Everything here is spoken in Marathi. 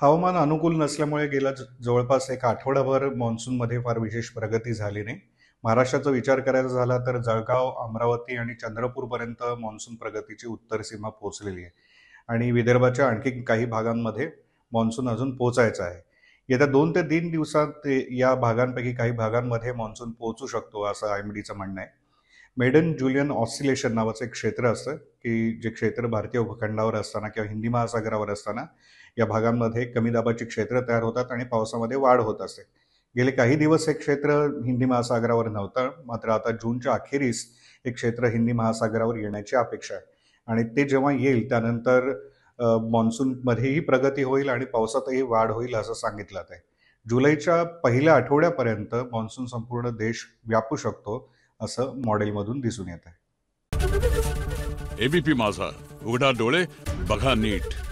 हवामान अनुकूल नसल्यामुळे गेला जवळपास एक आठवडाभर मान्सूनमध्ये फार विशेष प्रगती झाली नाही महाराष्ट्राचा विचार करायचा झाला तर जळगाव अमरावती आणि चंद्रपूरपर्यंत मान्सून प्रगतीची उत्तर सीमा पोहोचलेली आहे आणि विदर्भाच्या आणखी काही भागांमध्ये मान्सून अजून पोचायचा आहे येत्या दोन ते तीन दिवसात या भागांपैकी काही भागांमध्ये मान्सून पोहोचू शकतो असं आयएमडीचं म्हणणं आहे मेडन ज्युलियन ऑसिलेशन नावाचं एक क्षेत्र असतं की जे क्षेत्र भारतीय उपखंडावर असताना किंवा हिंदी महासागरावर असताना या भागांमध्ये कमी दाबाची क्षेत्र तयार होतात आणि पावसामध्ये वाढ होत असते गेले काही दिवस हे क्षेत्र हिंदी महासागरावर नव्हतं मात्र आता जूनच्या अखेरीस हे क्षेत्र हिंदी महासागरावर येण्याची अपेक्षा आहे आणि ते जेव्हा येईल त्यानंतर मान्सूनमध्येही प्रगती होईल आणि पावसातही वाढ होईल असं सांगितलं आहे जुलैच्या पहिल्या आठवड्यापर्यंत मान्सून संपूर्ण देश व्यापू शकतो असं मॉडेलमधून दिसून येत आहे एबीपी माझा उघडा डोळे बघा नीट